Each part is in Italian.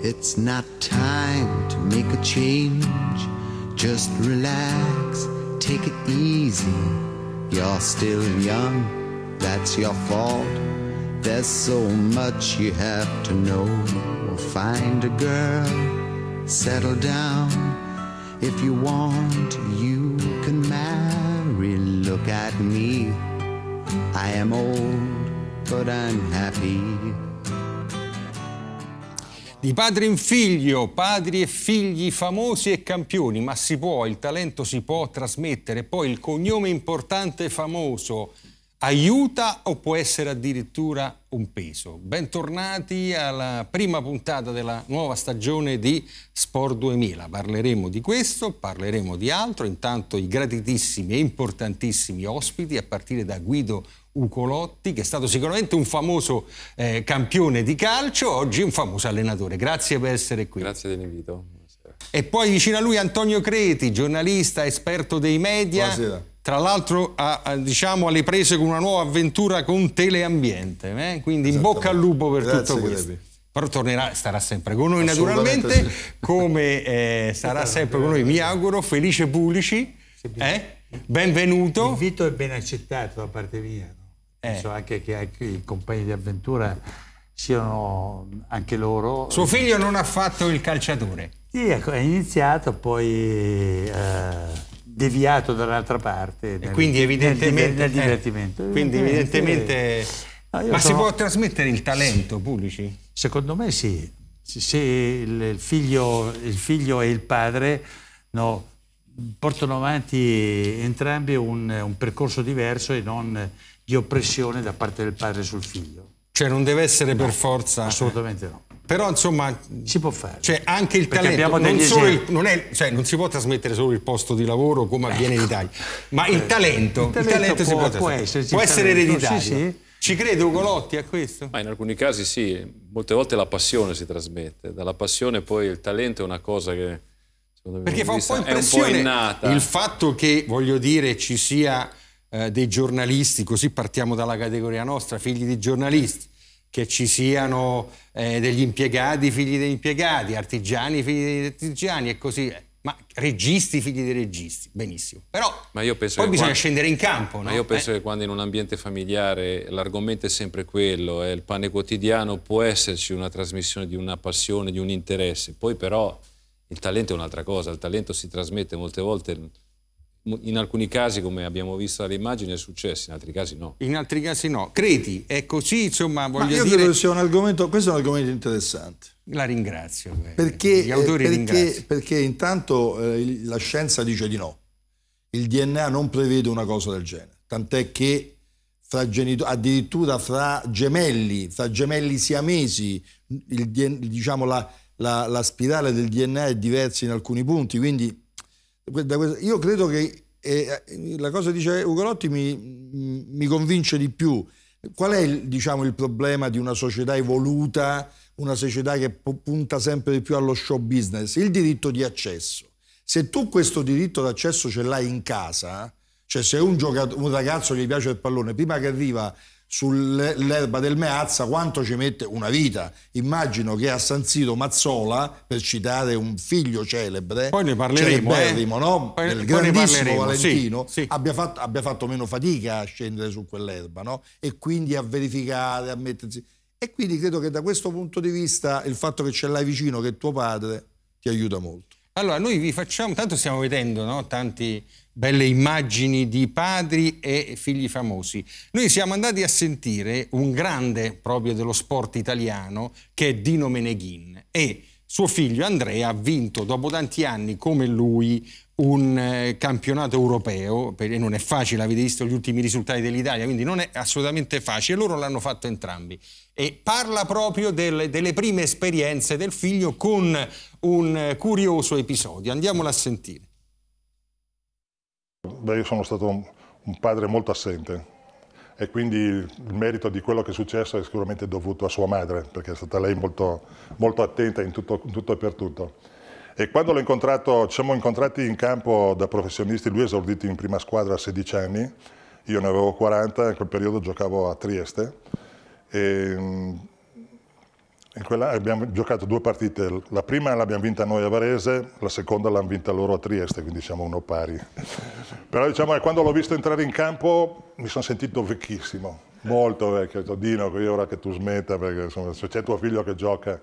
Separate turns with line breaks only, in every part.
It's not time to make a change.
Just relax, take it easy.
You're still young, that's your fault. There's so much you have to know. Find a girl, settle down. If you want, you can marry. Look at me,
I am old, but I'm happy. Di padre in figlio, padri e figli famosi e campioni, ma si può, il talento si può trasmettere. Poi il cognome importante e famoso aiuta o può essere addirittura un peso. Bentornati alla prima puntata della nuova stagione di Sport 2000. Parleremo di questo, parleremo di altro, intanto i gratitissimi e importantissimi ospiti a partire da Guido Ucolotti, che è stato sicuramente un famoso eh, campione di calcio, oggi un famoso allenatore. Grazie per essere qui. Grazie dell'invito. E poi vicino a lui Antonio Creti, giornalista, esperto dei media. Buonasera. Tra l'altro diciamo, alle prese con una nuova avventura con Teleambiente, eh? quindi in bocca al lupo per Grazie, tutto questo. Crepi però tornerà, starà sempre con noi naturalmente, sì. come eh, sarà sempre con noi, mi auguro, Felice Pulici, eh? benvenuto. L'invito è ben accettato da parte
mia. Eh. penso anche che i compagni di avventura siano anche
loro. Suo figlio non ha fatto il calciatore?
Sì, ecco, è iniziato, poi eh, deviato dall'altra parte. Nel, quindi evidentemente... Nel, nel eh, divertimento. Eh, quindi evidentemente...
No, ma sono... si può trasmettere il talento sì. pubblici? Secondo me sì.
Se il figlio, il figlio e il padre no, portano avanti entrambi un, un percorso diverso e non di oppressione da parte del padre sul figlio.
Cioè non deve essere no, per
forza... Assolutamente no.
Però insomma... Si può fare. Cioè anche il Perché talento, non, il, non, è, cioè, non, si può trasmettere solo il posto di lavoro come ecco. avviene in Italia, ma il eh, talento, il talento, il talento può, si può, può essere, può essere ereditario. Sì, sì.
Ci crede Ugolotti a questo? Ma in alcuni casi sì, molte volte la passione si trasmette, dalla passione poi il talento è una cosa che secondo me perché fa un po' impressione un po il
fatto che voglio dire ci sia eh, dei giornalisti, così partiamo dalla categoria nostra, figli di giornalisti, che ci siano eh, degli impiegati, figli degli impiegati, artigiani, figli degli artigiani e così via. Eh, ma registi, figli dei registi, benissimo. Però
poi bisogna quando... scendere in campo. No? Ma io eh? penso eh? che quando in un ambiente familiare l'argomento è sempre quello, è eh, il pane quotidiano, può esserci una trasmissione di una passione, di un interesse. Poi però il talento è un'altra cosa, il talento si trasmette molte volte in alcuni casi, come abbiamo visto dalle immagini, è successo, in altri casi no. In altri casi no. Credi, è così, insomma, voglio Ma io dire... credo sia
un argomento, questo è un argomento interessante.
La ringrazio. Eh. Perché, Gli autori eh, perché, ringrazio. perché intanto eh, la
scienza dice di no. Il DNA non prevede una cosa del genere, tant'è che fra addirittura fra gemelli, fra gemelli siamesi, il, diciamo la, la, la spirale del DNA è diversa in alcuni punti, quindi io credo che eh, eh la cosa che dice Ugolotti mi, mi, convince di più. Qual è il, diciamo, il problema di una società evoluta, una società che punta sempre di più allo show business? Il diritto di accesso. Se tu questo diritto d'accesso ce l'hai in casa, cioè se un, un ragazzo gli piace il pallone, prima che arriva sull'erba del Meazza quanto ci mette una vita. Immagino che a San Siro Mazzola, per citare un figlio celebre, poi ne parleremo, eh? no? poi, del grandissimo parleremo, Valentino, sì, sì. Abbia, fatto, abbia, fatto, meno fatica a scendere su quell'erba no? e quindi a verificare, a mettersi... E quindi credo che da questo punto di vista il fatto che ce l'hai vicino, che è tuo padre, ti aiuta molto.
Allora, noi vi facciamo, tanto stiamo vedendo no? tanti belle immagini di padri e figli famosi. Noi siamo andati a sentire un grande proprio dello sport italiano che è Dino Meneghin e suo figlio Andrea ha vinto dopo tanti anni come lui un eh, campionato europeo, perché non è facile, avete visto gli ultimi risultati dell'Italia, quindi non è assolutamente facile, loro l'hanno fatto entrambi. E parla proprio del, delle prime esperienze del figlio con un curioso episodio, andiamolo a sentire.
Beh, io sono stato un padre molto assente e quindi il merito di quello che è successo è sicuramente dovuto a sua madre, perché è stata lei molto, molto attenta in tutto, in tutto, e per tutto. E quando l'ho incontrato, ci siamo incontrati in campo da professionisti, lui esordito in prima squadra a 16 anni, io ne avevo 40, in quel periodo giocavo a Trieste. E, quella abbiamo giocato due partite, la prima l'abbiamo vinta noi a Varese, la seconda l'hanno vinta loro a Trieste, quindi siamo uno pari. Però diciamo che quando l'ho visto entrare in campo mi sono sentito vecchissimo, molto vecchio. Ho detto Dino, io ora che tu smetta, perché insomma, se c'è tuo figlio che gioca.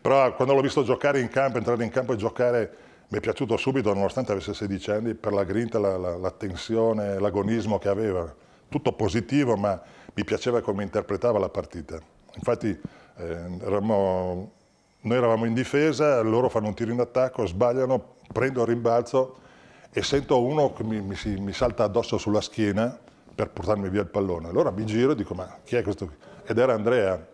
Però quando l'ho visto giocare in campo, entrare in campo e giocare, mi è piaciuto subito, nonostante avesse 16 anni, per la grinta, la, la, la tensione, l'agonismo che aveva. Tutto positivo, ma mi piaceva come interpretava la partita. Infatti eh, eravamo, noi eravamo in difesa, loro fanno un tiro in attacco, sbagliano, prendo il rimbalzo e sento uno che mi, mi, si, mi salta addosso sulla schiena per portarmi via il pallone. Allora mi giro e dico ma chi è questo qui? Ed era Andrea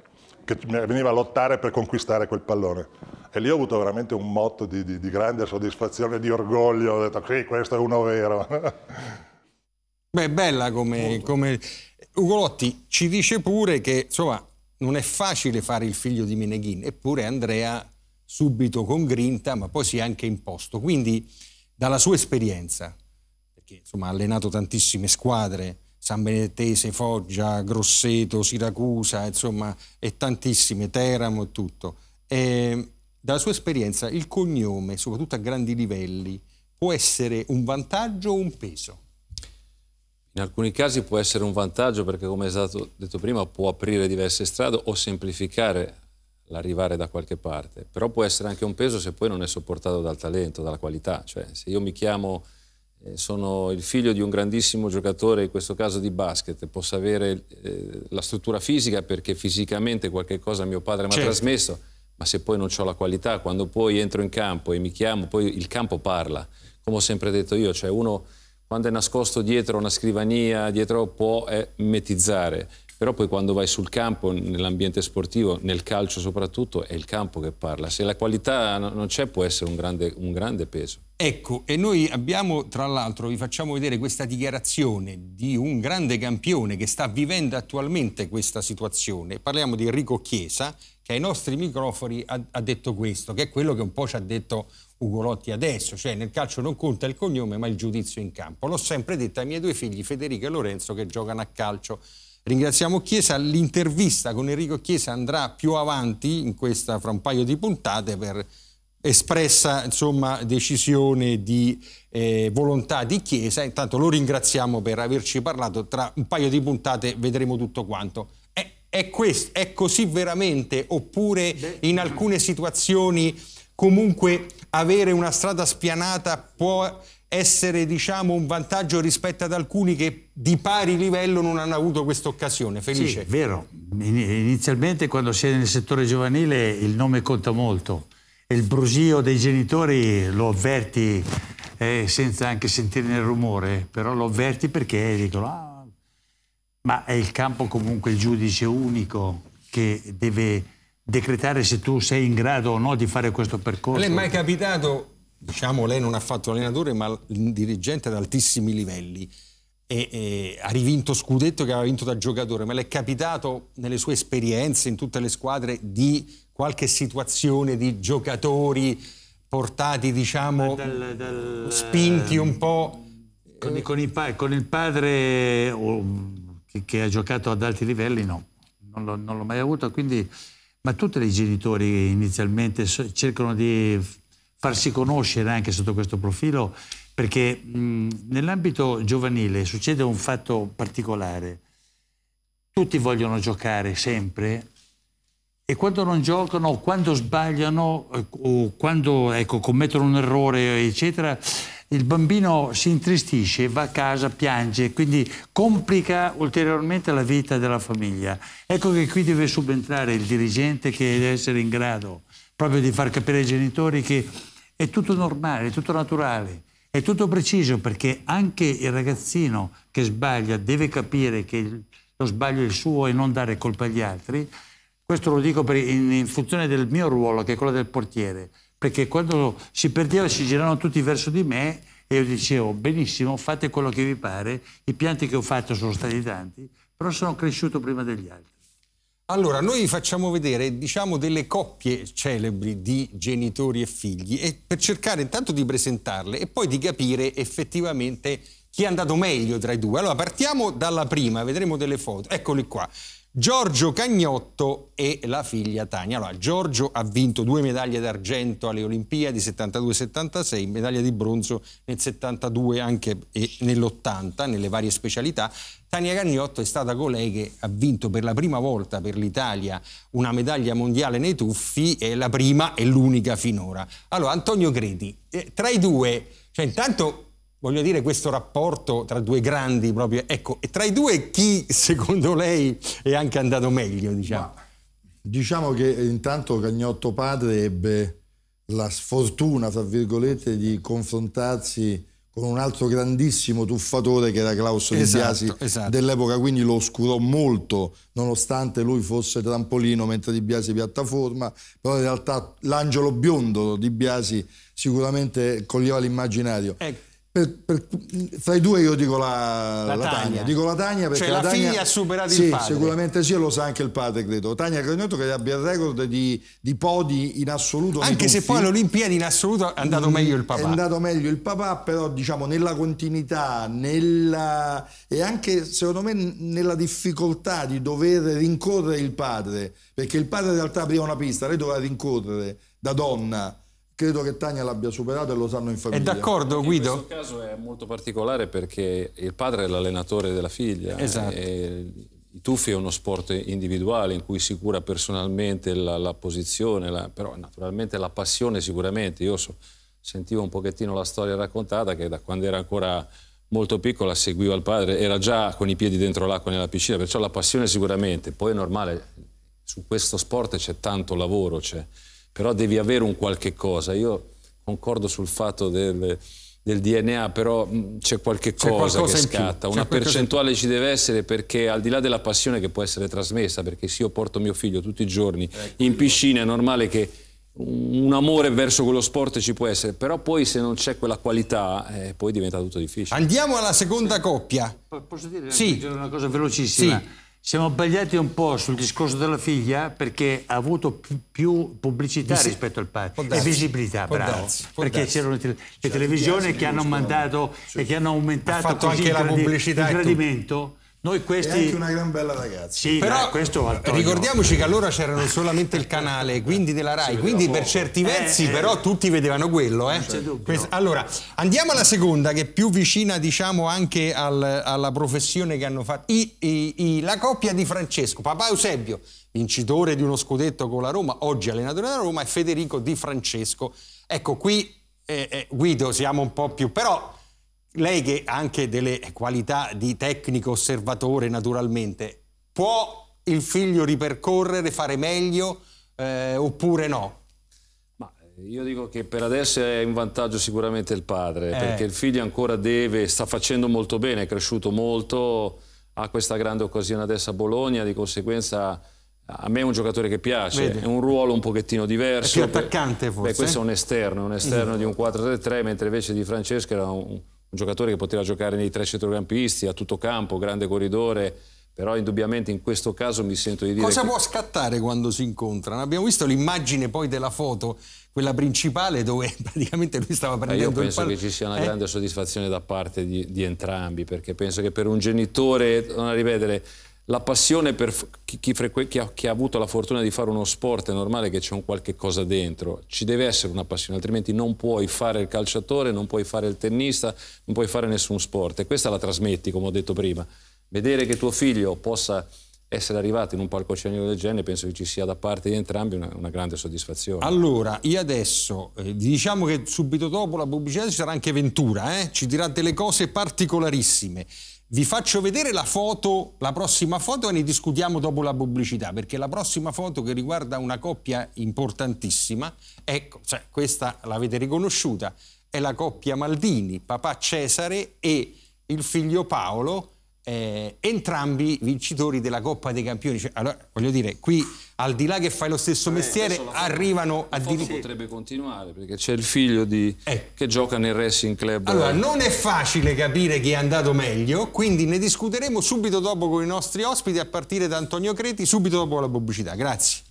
che veniva a lottare per conquistare quel pallone. E lì ho avuto veramente un motto di, di, di grande soddisfazione, di orgoglio, ho detto sì, questo è uno vero.
Beh, bella come, come... Ugolotti ci dice pure che insomma, non è facile fare il figlio di Meneghin, eppure Andrea subito con grinta, ma poi si è anche imposto. Quindi dalla sua esperienza, perché insomma, ha allenato tantissime squadre, San Benedettese, Foggia, Grosseto, Siracusa, insomma, e tantissime, Teramo e tutto. E, dalla sua esperienza il cognome, soprattutto a grandi livelli, può essere un vantaggio o un peso?
In alcuni casi può essere un vantaggio perché, come è stato detto prima, può aprire diverse strade o semplificare l'arrivare da qualche parte, però può essere anche un peso se poi non è sopportato dal talento, dalla qualità. Cioè, se io mi chiamo, eh, sono il figlio di un grandissimo giocatore, in questo caso di basket, posso avere eh, la struttura fisica perché fisicamente qualche cosa mio padre mi ha certo. trasmesso, ma se poi non ho la qualità, quando poi entro in campo e mi chiamo, poi il campo parla, come ho sempre detto io, cioè uno quando è nascosto dietro una scrivania, dietro può eh, metizzare. Però poi quando vai sul campo, nell'ambiente sportivo, nel calcio soprattutto, è il campo che parla. Se la qualità non c'è può essere un grande, un grande peso. Ecco, e noi
abbiamo, tra l'altro, vi facciamo vedere questa dichiarazione di un grande campione che sta vivendo attualmente questa situazione. Parliamo di Enrico Chiesa, che ai nostri microfoni ha, ha detto questo, che è quello che un po' ci ha detto Ugolotti adesso, cioè nel calcio non conta il cognome ma il giudizio in campo. L'ho sempre detto ai miei due figli Federico e Lorenzo che giocano a calcio. Ringraziamo Chiesa, l'intervista con Enrico Chiesa andrà più avanti in questa, fra un paio di puntate per espressa insomma, decisione di eh, volontà di Chiesa. Intanto lo ringraziamo per averci parlato, tra un paio di puntate vedremo tutto quanto. È, è, questo, è così veramente oppure in alcune situazioni comunque avere una strada spianata può essere diciamo, un vantaggio rispetto ad alcuni che di pari livello non hanno avuto questa occasione. Felice. Sì,
vero. Inizialmente quando si è nel settore giovanile il nome conta molto il brusio dei genitori lo avverti eh, senza anche sentirne il rumore, però lo avverti perché dicono ah, ma è il campo comunque il giudice unico che deve decretare se tu sei
in grado o no di fare questo percorso. Le è mai capitato, diciamo lei non ha fatto allenatore, ma un dirigente ad altissimi livelli e, e, ha rivinto Scudetto che aveva vinto da giocatore, ma le è capitato nelle sue esperienze in tutte le squadre di qualche situazione di giocatori portati, diciamo, dal, dal, spinti un po'...
Con, eh, con, il, con il, padre oh, che, che, ha giocato ad alti livelli, no, non l'ho, non l'ho mai avuto, quindi ma tutti i genitori inizialmente cercano di farsi conoscere anche sotto questo profilo perché mh, nell'ambito giovanile succede un fatto particolare. Tutti vogliono giocare sempre e quando non giocano, quando sbagliano eh, o quando ecco, commettono un errore, eccetera, il bambino si intristisce, va a casa, piange, quindi complica ulteriormente la vita della famiglia. Ecco che qui deve subentrare il dirigente che deve essere in grado proprio di far capire ai genitori che è tutto normale, è tutto naturale, è tutto preciso perché anche il ragazzino che sbaglia deve capire che lo sbaglio è il suo e non dare colpa agli altri. Questo lo dico per, in, in funzione del mio ruolo, che è quello del portiere perché quando si perdeva si giravano tutti verso di me e io dicevo benissimo, fate quello che vi pare, i pianti che ho fatto sono stati tanti, però sono
cresciuto prima degli altri. Allora, noi facciamo vedere, diciamo, delle coppie celebri di genitori e figli e per cercare intanto di presentarle e poi di capire effettivamente chi è andato meglio tra i due. Allora, partiamo dalla prima, vedremo delle foto. Eccoli qua. Giorgio Cagnotto e la figlia Tania. Allora, Giorgio ha vinto due medaglie d'argento alle Olimpiadi 72-76, medaglia di bronzo nel 72 anche e nell'80 nelle varie specialità. Tania Cagnotto è stata colei che ha vinto per la prima volta per l'Italia una medaglia mondiale nei tuffi, è la prima e l'unica finora. Allora, Antonio Creti, eh, tra i due, cioè intanto voglio dire, questo rapporto tra due grandi proprio, ecco, e tra i due chi secondo lei è anche andato meglio, diciamo? Ma,
diciamo che intanto Cagnotto padre ebbe la sfortuna, tra virgolette, di confrontarsi con un altro grandissimo tuffatore che era Claus esatto, Di Biasi esatto. dell'epoca, quindi lo oscurò molto, nonostante lui fosse trampolino mentre Di Biasi piattaforma, però in realtà l'angelo biondo di Biasi sicuramente coglieva l'immaginario. Ecco. Per, per, fra i due io dico la, la, la Tania. Tania. Dico la Tania cioè, perché cioè la, la Tania, figlia ha superato sì, il padre. sicuramente sì, lo sa anche il padre, credo. Tania credo che abbia il record di, di podi
in assoluto. Anche se poi all'Olimpiadi in assoluto è andato mm, meglio il papà. È andato
meglio il papà, però diciamo nella continuità nella, e anche secondo me nella difficoltà di dover rincorrere il padre, perché il padre in realtà apriva una pista, lei doveva rincorrere da donna credo che Tania l'abbia superato e lo sanno in famiglia. È d'accordo Guido? In questo
caso è molto particolare perché il padre è l'allenatore della figlia. Eh, esatto. I tuffi è uno sport individuale in cui si cura personalmente la, la posizione, la, però naturalmente la passione sicuramente. Io so, sentivo un pochettino la storia raccontata che da quando era ancora molto piccola seguiva il padre, era già con i piedi dentro l'acqua nella piscina, perciò la passione sicuramente. Poi è normale, su questo sport c'è tanto lavoro, c'è però devi avere un qualche cosa. Io concordo sul fatto del, del DNA, però c'è qualche cosa c'è che scatta, una percentuale ci deve essere perché al di là della passione che può essere trasmessa, perché se io porto mio figlio tutti i giorni ecco. in piscina è normale che un amore verso quello sport ci può essere, però poi se non c'è quella qualità eh, poi diventa tutto difficile. Andiamo
alla seconda coppia. Posso dire sì. una cosa velocissima? Sì.
Siamo abbagliati un po' sul discorso della figlia perché ha avuto più pubblicità Visi... rispetto al padre e visibilità, può bravo. Darsi, perché c'erano le, le televisioni che hanno mandato
e che hanno aumentato così anche la pubblicità il
gradimento
noi questi... È anche una
gran
bella
ragazza. Sì, però eh, questo ricordiamoci che allora c'erano solamente il canale, quindi della RAI, quindi per certi boh. versi eh, eh. però tutti vedevano quello. Eh. Dubbio, allora, andiamo alla seconda che è più vicina diciamo anche al, alla professione che hanno fatto. I, i, i, la coppia di Francesco, papà Eusebio, vincitore di uno scudetto con la Roma, oggi allenatore della Roma, e Federico Di Francesco. Ecco, qui eh, eh, Guido siamo un po' più... però lei che ha anche delle qualità di tecnico osservatore naturalmente, può il figlio ripercorrere, fare meglio eh, oppure no?
Ma eh, io dico che per adesso è in vantaggio sicuramente il padre, eh. perché il figlio ancora deve, sta facendo molto bene, è cresciuto molto, ha questa grande occasione adesso a Bologna, di conseguenza... A me è un giocatore che piace, Vedi. è un ruolo un pochettino diverso. È più attaccante forse. Beh, questo è un esterno, un esterno mm. di un 4-3-3, mentre invece di Francesca era un, un giocatore che poteva giocare nei tre centrocampisti, a tutto campo, grande corridore, però indubbiamente in questo caso mi sento di dire... Cosa che... può
scattare quando si incontrano? Abbiamo visto l'immagine poi della foto, quella principale dove praticamente lui stava eh, prendendo il pallone. Io penso che ci sia una eh? grande
soddisfazione da parte di, di entrambi, perché penso che per un genitore, non a ripetere, la passione per chi, chi, chi, ha, chi, ha, avuto la fortuna di fare uno sport è normale che c'è un qualche cosa dentro, ci deve essere una passione, altrimenti non puoi fare il calciatore, non puoi fare il tennista, non puoi fare nessun sport e questa la trasmetti, come ho detto prima. Vedere che tuo figlio possa essere arrivato in un palcoscenico del genere penso che ci sia da parte di entrambi una, una grande soddisfazione.
Allora, io adesso, eh, diciamo che subito dopo la pubblicità ci sarà anche Ventura, eh? ci dirà delle cose particolarissime. Vi faccio vedere la foto, la prossima foto e ne discutiamo dopo la pubblicità, perché la prossima foto che riguarda una coppia importantissima, ecco, cioè, questa l'avete riconosciuta, è la coppia Maldini, papà Cesare e il figlio Paolo, eh, entrambi vincitori della Coppa dei Campioni. Cioè, allora, voglio dire, qui al di là che fai lo stesso Beh, mestiere, arrivano addirittura.
Sì. potrebbe continuare perché c'è il figlio di... eh. che gioca nel Racing Club. Allora, non
è facile capire chi è andato meglio, quindi ne discuteremo subito dopo con i nostri ospiti, a partire da Antonio Creti, subito dopo la pubblicità. Grazie.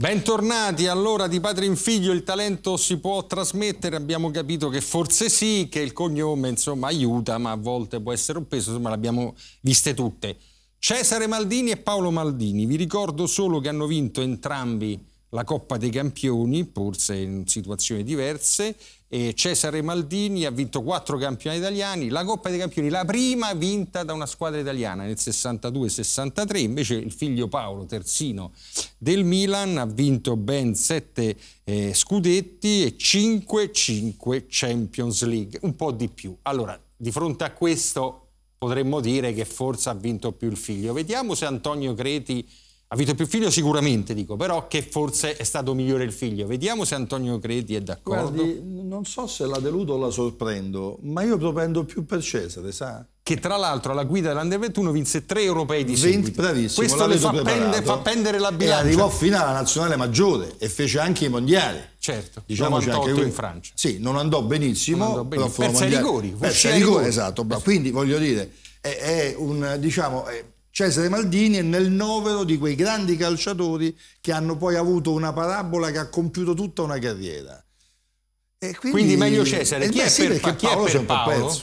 Bentornati allora di padre in figlio il talento si può trasmettere, abbiamo capito che forse sì, che il cognome insomma aiuta ma a volte può essere un peso, insomma l'abbiamo viste tutte. Cesare Maldini e Paolo Maldini, vi ricordo solo che hanno vinto entrambi la Coppa dei Campioni, forse in situazioni diverse, eh, Cesare Maldini ha vinto quattro campioni italiani, la Coppa dei Campioni, la prima vinta da una squadra italiana nel 62-63, invece il figlio Paolo Terzino del Milan ha vinto ben sette eh, scudetti e 5-5 Champions League, un po' di più. Allora, di fronte a questo potremmo dire che forse ha vinto più il figlio. Vediamo se Antonio Creti ha Avete più figlio sicuramente, dico, però che forse è stato migliore il figlio. Vediamo se Antonio Credi è d'accordo.
Guardi, non so se la deludo o la sorprendo, ma io propendo più
per Cesare, sa? Che tra l'altro alla guida dell'Under 21 vinse tre europei di seguito. 20, bravissimo, Questo le fa, pende, fa, pendere la bilancia. E arrivò
fino alla nazionale maggiore e fece anche i mondiali. Certo, diciamoci 98 anche lui. in Francia. Sì, non andò benissimo. Non andò benissimo. Perse ai rigori. Perse ai rigori, esatto. Quindi voglio dire, è, è un, diciamo... È, Cesare Maldini è nel novero di quei grandi calciatori che hanno poi avuto una parabola che ha compiuto tutta una
carriera.
E quindi, quindi meglio Cesare, eh, chi, beh, è sì, per, pa- chi Paolo è per Paolo?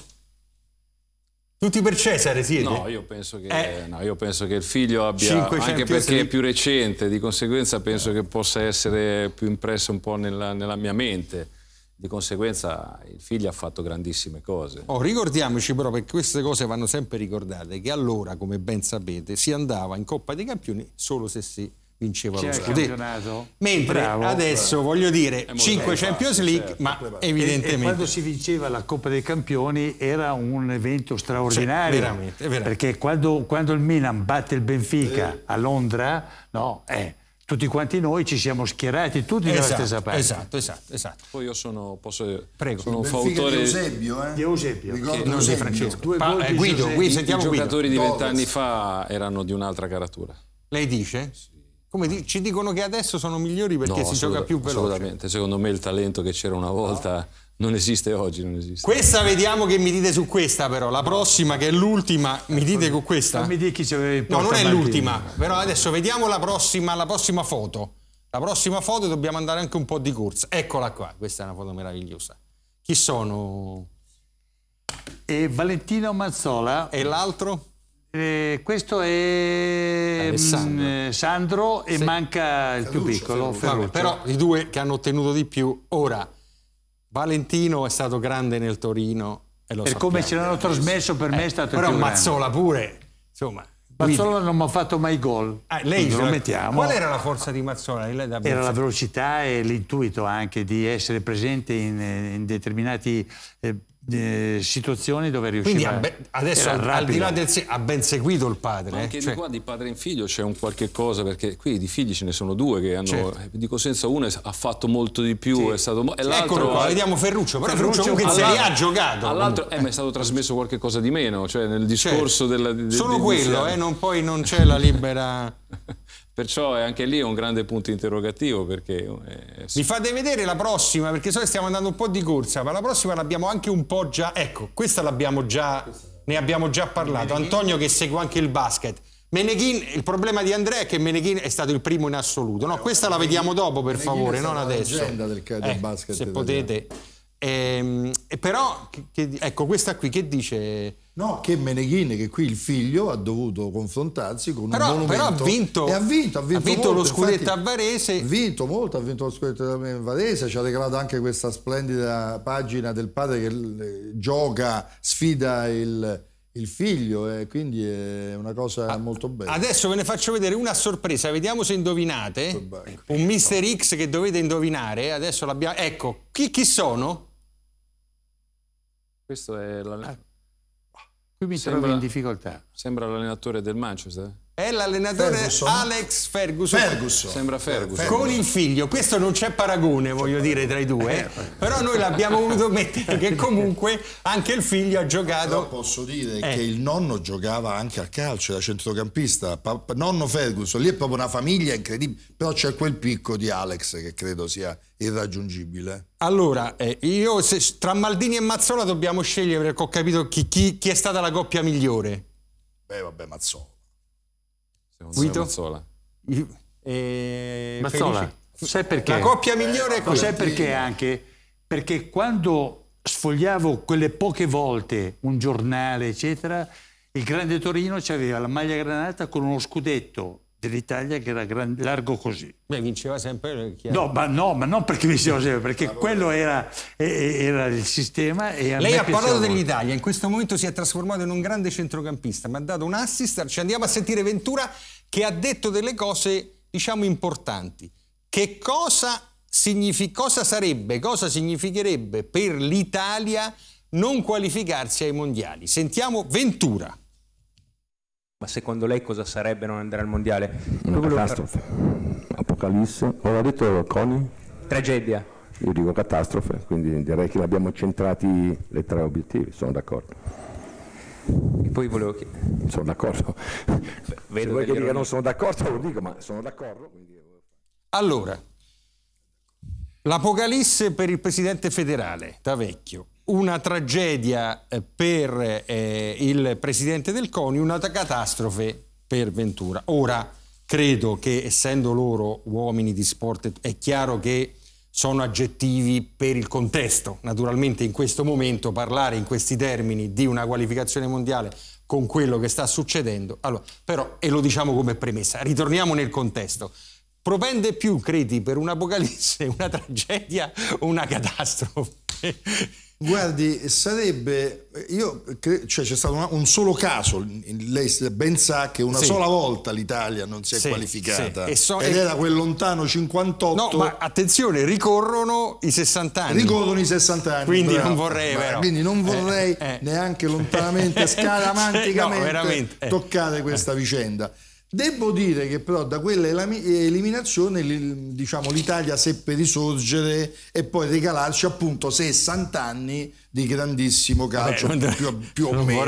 Tutti per Cesare siete? No, io penso che,
eh. no, io penso che il figlio abbia, anche perché è più recente, di conseguenza penso eh. che possa essere più impresso un po' nella, nella mia mente. Di conseguenza il figlio ha fatto grandissime cose.
Oh, ricordiamoci però, perché queste cose vanno sempre ricordate, che allora, come ben sapete, si andava in Coppa dei Campioni solo se si vinceva C'era lo scudetto.
Mentre Bravo. adesso
voglio dire 5 Champions League, certo. ma evidentemente e, e quando
si vinceva la Coppa dei Campioni era un evento straordinario, cioè, veramente, veramente. perché quando, quando, il Milan batte il Benfica eh. a Londra, no, eh tutti quanti noi ci siamo schierati tutti esatto, nella stessa parte. Esatto,
esatto, esatto. Poi io sono, posso, Prego. sono fautore di Eusebio, eh? di Eusebio, che non sei Francesco. Due pa- eh, Guido, Guido, sentiamo I, I giocatori di vent'anni fa erano di un'altra caratura.
Lei dice? Sì come di, ci dicono che adesso sono migliori perché no, si gioca più veloce. Assolutamente,
secondo me il talento che c'era una volta no. non esiste oggi. Non esiste. Questa vediamo
che mi dite su questa però, la prossima che è l'ultima, mi dite con questa? Non mi dite dici se avevi No, non è l'ultima, però adesso vediamo la prossima, la prossima foto. La prossima foto dobbiamo andare anche un po' di corsa. Eccola qua, questa è una foto meravigliosa. Chi sono? E Valentino Mazzola. E l'altro? Eh, questo è mm, Alessandro. Sandro e sì. manca il Ferruccio, più piccolo, Ferruccio. Ferruccio. però i due che hanno ottenuto di più. Ora, Valentino è stato grande nel Torino. E lo per come ce l'hanno trasmesso per eh, me è eh, stato però più Però Mazzola pure, insomma... Mazzola Guida. non mi ha fatto mai gol.
Ah, lei lo mettiamo. Qual era
la forza di Mazzola? Era la
velocità e l'intuito anche di essere presente in, in determinati eh, eh, situazioni dove
riusciva Quindi, a, adesso al, al, di là
del ha ben seguito il padre eh, anche eh? di cioè qua
di padre in figlio c'è un qualche cosa perché qui di figli ce ne sono due che hanno certo. Eh, di consenso uno ha fatto molto di più sì. è stato e eccolo qua vediamo Ferruccio però Ferruccio, Ferruccio che se li ha giocato all'altro eh, ma è stato trasmesso qualche cosa di meno cioè nel certo. discorso certo. della di, solo di, quello di, eh,
non, poi non c'è la libera
Perciò anche lì è un grande punto interrogativo perché... È... Eh, Mi fate vedere
la prossima, perché so che stiamo andando un po' di corsa, ma la prossima l'abbiamo anche un po' già... Ecco, questa l'abbiamo già... Ne abbiamo già parlato. Antonio che segue anche il basket. Meneghin, il problema di Andrea è che Meneghin è stato il primo in assoluto. No, eh, questa la vediamo dopo, per favore, non adesso. La del, del eh, basket. Se potete. Ehm, però, che, ecco, questa qui che
dice... No, che Meneghini, che qui il figlio ha dovuto confrontarsi con però, un monumento. Però ha vinto, e ha vinto, ha vinto, ha vinto molto, lo scudetto infatti, a Varese. Ha vinto molto, ha vinto lo scudetto a Varese, ci ha regalato anche questa splendida pagina del padre che eh, gioca, sfida il, il figlio, eh, quindi è una cosa ah, molto bella.
Adesso ve ne faccio vedere una sorpresa, vediamo se indovinate. Ecco, ecco, ecco. Un Mister X che dovete indovinare, adesso
l'abbiamo... Ecco, chi, chi sono? Questo è la... Ah. Qui mi sembra, trovo in difficoltà. Sembra l'allenatore del Manchester. È l'allenatore Ferguson. Alex Ferguson. Ferguson. Sembra Ferguson. Con
il figlio. Questo non c'è paragone, voglio dire, tra i due. Eh, eh però noi l'abbiamo voluto eh. mettere che comunque anche il figlio ha giocato. Però posso dire
eh. che il nonno giocava anche a calcio da centrocampista. Pa nonno Ferguson, lì è proprio una famiglia incredibile. Però c'è quel picco di Alex che credo sia
irraggiungibile. Allora, eh, io se, tra Maldini e Mazzola dobbiamo scegliere perché ho capito chi, chi, chi è stata la coppia migliore.
Beh, vabbè, Mazzola. Guido? Mazzola.
Io, eh, Mazzola. Felice. Sai perché? La coppia migliore è quella. Sai perché
anche? Perché quando sfogliavo quelle poche volte un giornale, eccetera, il Grande Torino aveva la maglia granata con uno scudetto dell'Italia che era grande, largo così.
Beh, vinceva sempre. Eh, chiaro. No, ma
no, ma non perché vinceva sempre, perché quello era, era il sistema. Lei ha parlato molto.
dell'Italia, in questo momento si è trasformato in un grande centrocampista, ma ha dato un assist. Ci andiamo a sentire Ventura che ha detto delle cose, diciamo, importanti. Che cosa, signifi- cosa sarebbe, cosa significherebbe per l'Italia non qualificarsi ai mondiali? Sentiamo Ventura. Ma secondo lei cosa sarebbe non andare al mondiale? Una catastrofe, far... apocalisse, cosa ha detto Coni? Tragedia. Io dico catastrofe, quindi direi che l'abbiamo centrati le tre obiettivi, sono d'accordo.
E poi volevo chiedere. Sono d'accordo. Beh, Se vuoi che dica non sono
d'accordo lo dico, ma sono d'accordo. Quindi... Allora, l'apocalisse per il presidente federale, da vecchio una tragedia eh, per eh, il presidente del CONI, una catastrofe per Ventura. Ora, credo che essendo loro uomini di sport, è chiaro che sono aggettivi per il contesto. Naturalmente in questo momento parlare in questi termini di una qualificazione mondiale con quello che sta succedendo, allora, però, e lo diciamo come premessa, ritorniamo nel contesto. Propende più, credi, per un'apocalisse, una tragedia o una catastrofe?
Guardi, sarebbe, io, cioè c'è stato una, un solo caso, lei ben sa che una sì. sola volta l'Italia non si è sì, qualificata sì. So, ed era quel lontano 58. No, ma attenzione, ricorrono
i 60 anni. Ricorrono i 60 anni. Quindi bravo, non vorrei, ma, Quindi non eh, vorrei
eh, eh. neanche lontanamente, scaramanticamente no, eh. toccare questa eh. vicenda. Devo dire che però da quella eliminazione diciamo, l'Italia seppe risorgere e poi regalarci appunto 60 anni di grandissimo calcio Vabbè, più, più, o
meno,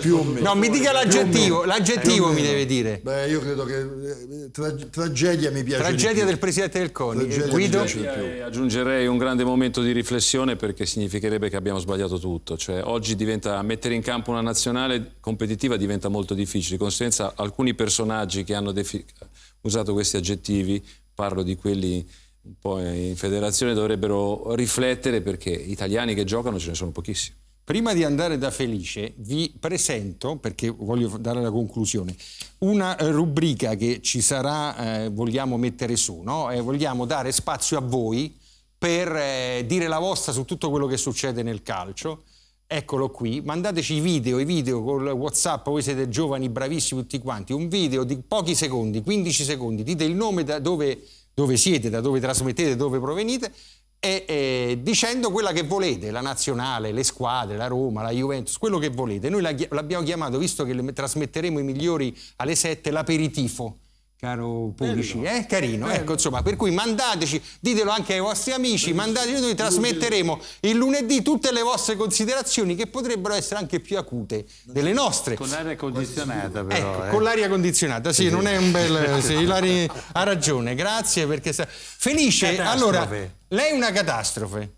più, o meno, No, mi dica l'aggettivo, l'aggettivo mi deve dire.
Beh, io credo che eh, tra, tragedia mi piace. Tragedia del presidente del CONI. Guido
eh, aggiungerei un grande momento di riflessione perché significherebbe che abbiamo sbagliato tutto, cioè oggi diventa mettere in campo una nazionale competitiva diventa molto difficile, di conseguenza alcuni personaggi personaggi che hanno usato questi aggettivi, parlo di quelli un po' in federazione, dovrebbero riflettere perché italiani che giocano ce ne sono pochissimi. Prima di andare da Felice
vi presento, perché voglio dare la conclusione, una eh, rubrica che ci sarà, eh, vogliamo mettere su, no? eh, vogliamo dare spazio a voi per eh, dire la vostra su tutto quello che succede nel calcio eccolo qui, mandateci i video, i video con Whatsapp, voi siete giovani, bravissimi tutti quanti, un video di pochi secondi, 15 secondi, dite il nome da dove, dove siete, da dove trasmettete, dove provenite, e, e, dicendo quella che volete, la nazionale, le squadre, la Roma, la Juventus, quello che volete. Noi l'abbiamo chiamato, visto che le trasmetteremo i migliori alle 7, l'aperitifo caro Pulici, eh? carino, Bello. ecco insomma, per cui mandateci, ditelo anche ai vostri amici, mandateci, noi trasmetteremo il lunedì tutte le vostre considerazioni che potrebbero essere anche più acute delle nostre. Con l'aria condizionata però. Ecco, eh. con l'aria condizionata, sì, non è un bel... Sì, Ilari ha ragione, grazie perché... Sta... Felice, catastrofe. allora, lei è una catastrofe.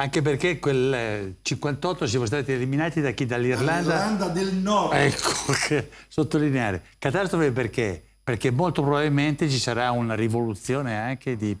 Anche perché quel 58 eh, siamo stati eliminati da chi? Dall'Irlanda? L'Irlanda
del Nord. Ecco,
sottolineare. Catastrofe perché? perché molto probabilmente ci sarà una rivoluzione anche di,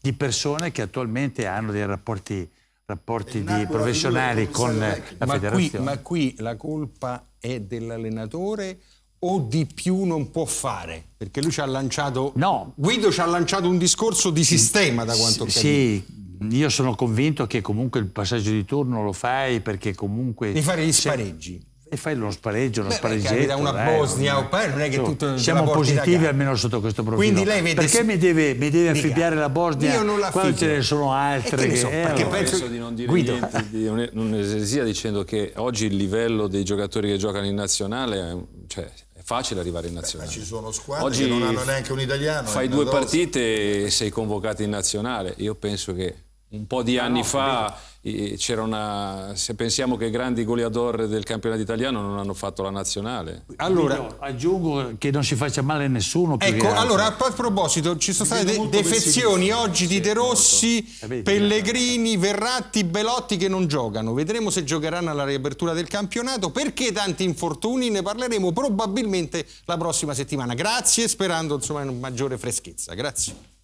di persone che attualmente hanno dei rapporti, rapporti di professionali con la ma federazione. Qui, ma
qui la colpa è dell'allenatore o di più non può fare? Perché lui ci ha lanciato... No. Guido ci ha lanciato un discorso di sistema, da quanto ho Sì,
io sono convinto che comunque il passaggio di turno lo fai perché comunque... Di fare
gli spareggi
e fai lo spareggio, lo Beh, spareggetto. da una dai, Bosnia o poi non è che tutto Siamo positivi almeno
sotto questo profilo. Quindi lei vede Perché mi
deve, mi deve affibbiare la Bosnia Io non la quando ce ne sono altre?
Che, che so, eh, perché allora. penso di non dire Guido. niente, di dicendo che oggi il livello dei giocatori che giocano in nazionale cioè, è facile arrivare in nazionale. Beh, ci sono squadre oggi che non hanno
neanche un italiano. Fai due
partite e sei convocato in nazionale. Io penso che un po' di no, anni no, fa c'era Una, se pensiamo che i grandi goleador del campionato italiano non hanno fatto la nazionale. Allora, Io
aggiungo che non ci faccia male nessuno. Ecco, allora a
proposito, ci sono state de
defezioni oggi di De
Rossi, eh, eh. Pellegrini, Verratti, Belotti che non giocano. Vedremo se giocheranno alla riapertura del campionato. Perché tanti infortuni? Ne parleremo probabilmente la prossima settimana. Grazie, sperando insomma in maggiore freschezza. Grazie.